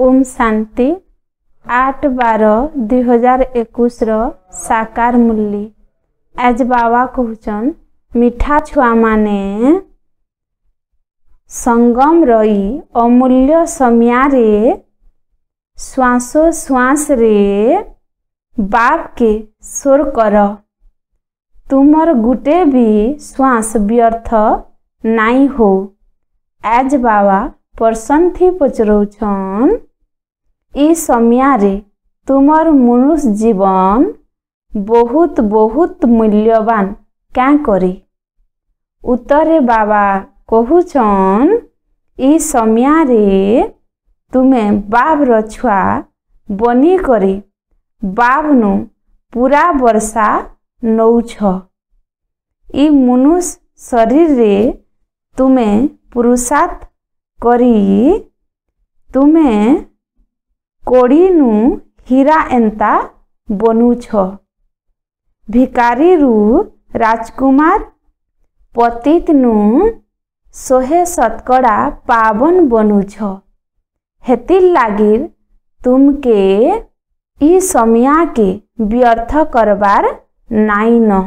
ओम शांति आठ बार दुई हजार साकार मूल्य एज बाबा किठा छुवा संगम रहि अमूल्य समय शासो श्वास रे बाप के सोर क गुटे भी श्वास व्यर्थ हो आज बाबा पर्सन्थि छन ଇ ସମୟରେ ତୁମର ମନୁଷ୍ୟ ଜୀବନ ବହୁତ ବହୁତ ମୂଲ୍ୟବାନ କାଁ କରି ଉତ୍ତରେ ବାବା କହୁଛନ୍ ଇ ସମୟରେ ତୁମେ ବାପର ଛୁଆ ବନିକରି ବାପନୁ ପୁରା ବର୍ଷା ନଉଛ ଇ ମନୁଷ୍ୟ ଶରୀରରେ ତୁମେ ପୁରୁଷାର୍ଥ କରି ତୁମେ कोड़ी नु हीरा एंता बनू भिकारी रु राजकुमार पतितनु नु सोहे सतकड़ा पावन बनुछ। छ हेतिल लागिर तुमके इ समिया के व्यर्थ करबार नाई न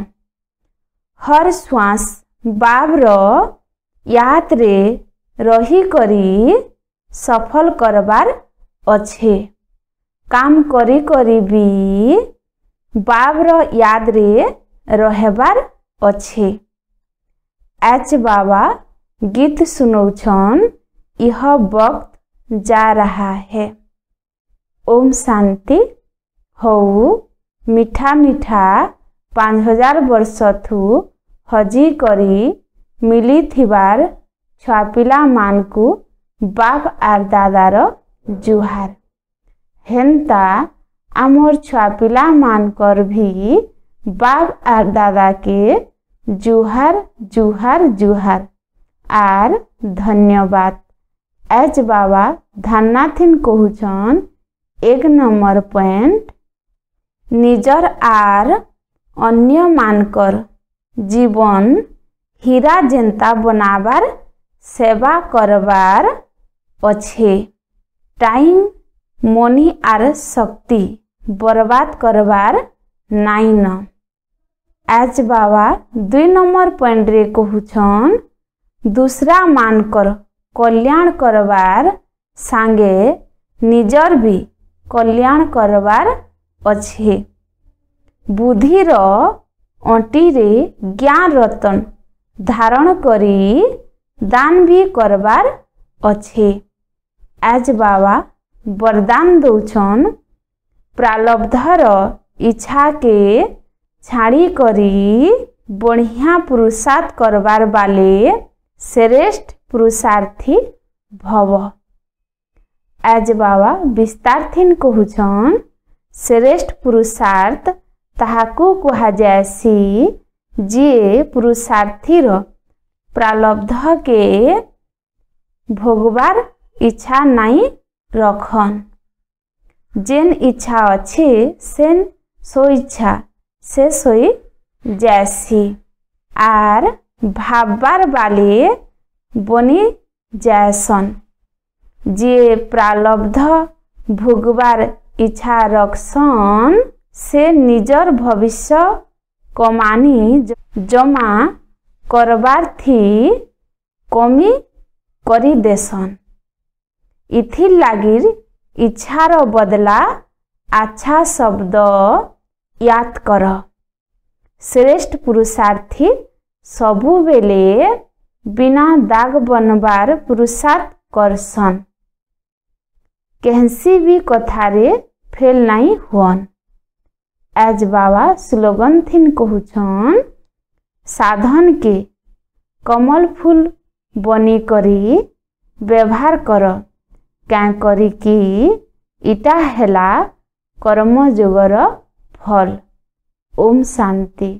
हर श्वास बाब रो यात्रे रही करी सफल करबार अच्छे काम करी करी भी बाब याद रे रहबार अच्छे एच बाबा गीत सुनौन यह वक्त जा रहा है ओम शांति हो मीठा मीठा पाँच हजार वर्ष थु हजी करी मिली थी छुआपिला मानकू बाप आर दादार जुहार हेन्ता आमर छुआ पा मानकर भी बाप आर दादा के जुहार जुहार जुहार आर धन्यवाद एज बाबा धाननाथिन कहछन एक नंबर पॉइंट निजर आर अन्य मानकर जीवन हीरा जेन्ता बनाबार सेवा करबार अच्छे टाइम मनी आर शक्ति बर्बाद करवार नाइन एज बाबा दुई नंबर पॉइंट रे कहछन दूसरा मान कर कल्याण करवार सांगे निजर भी कल्याण करवार अछि बुद्धि रो अंटी रे ज्ञान रतन धारण करी दान भी करवार अछि আজ বাবা বরদান দৌছন ପ୍ରାଲବ୍ଧର ଇଚ୍ଛାକେ ଛାଡ଼ିକରି ବଢ଼ିଆ ପୁରୁଷାର୍ଥ କରବାର୍ ବାଲେ ଶ୍ରେଷ୍ଠ ପୁରୁଷାର୍ଥୀ ଭବ ଆଜ୍ ବାବା ବିସ୍ତାର୍ଥିନ୍ କହୁଛନ୍ ଶ୍ରେଷ୍ଠ ପୁରୁଷାର୍ଥ ତାହାକୁ କୁହାଯାଏସି ଯିଏ ପୁରୁଷାର୍ଥୀର ପ୍ରାଲବ୍ଧକେ ଭୋଗବାର୍ ଇଚ୍ଛା ନାଇଁ ରଖନ୍ ଯେନ୍ ଇଚ୍ଛା ଅଛେ ସେନ୍ ସ୍ୱଇଚ୍ଛା ସେ ଶୋଇ ଯାଏସି ଆର୍ ଭାବବାର୍ ବାଲି ବନି ଯାଏସନ୍ ଯିଏ ପ୍ରାଲବ୍ଧ ଭୁଗବାର୍ ଇଚ୍ଛା ରଖସନ୍ ସେ ନିଜର ଭବିଷ୍ୟ କମାନି ଜମା କରବାର୍ ଥି କମି କରି ଦେସନ୍ इच्छा इच्छार बदला आछा शब्द याद कर श्रेष्ठ पुरुषार्थी सबुबेले बिना दाग बनबार पुरुषात्सन के कथारे बाबा स्लोगन थिन कछन् साधन के कमल बनी करी व्यवहार कर କାଁ କରିକି ଇଟା ହେଲା କର୍ମଯୋଗର ଫଲ ଓମ୍ ଶାନ୍ତି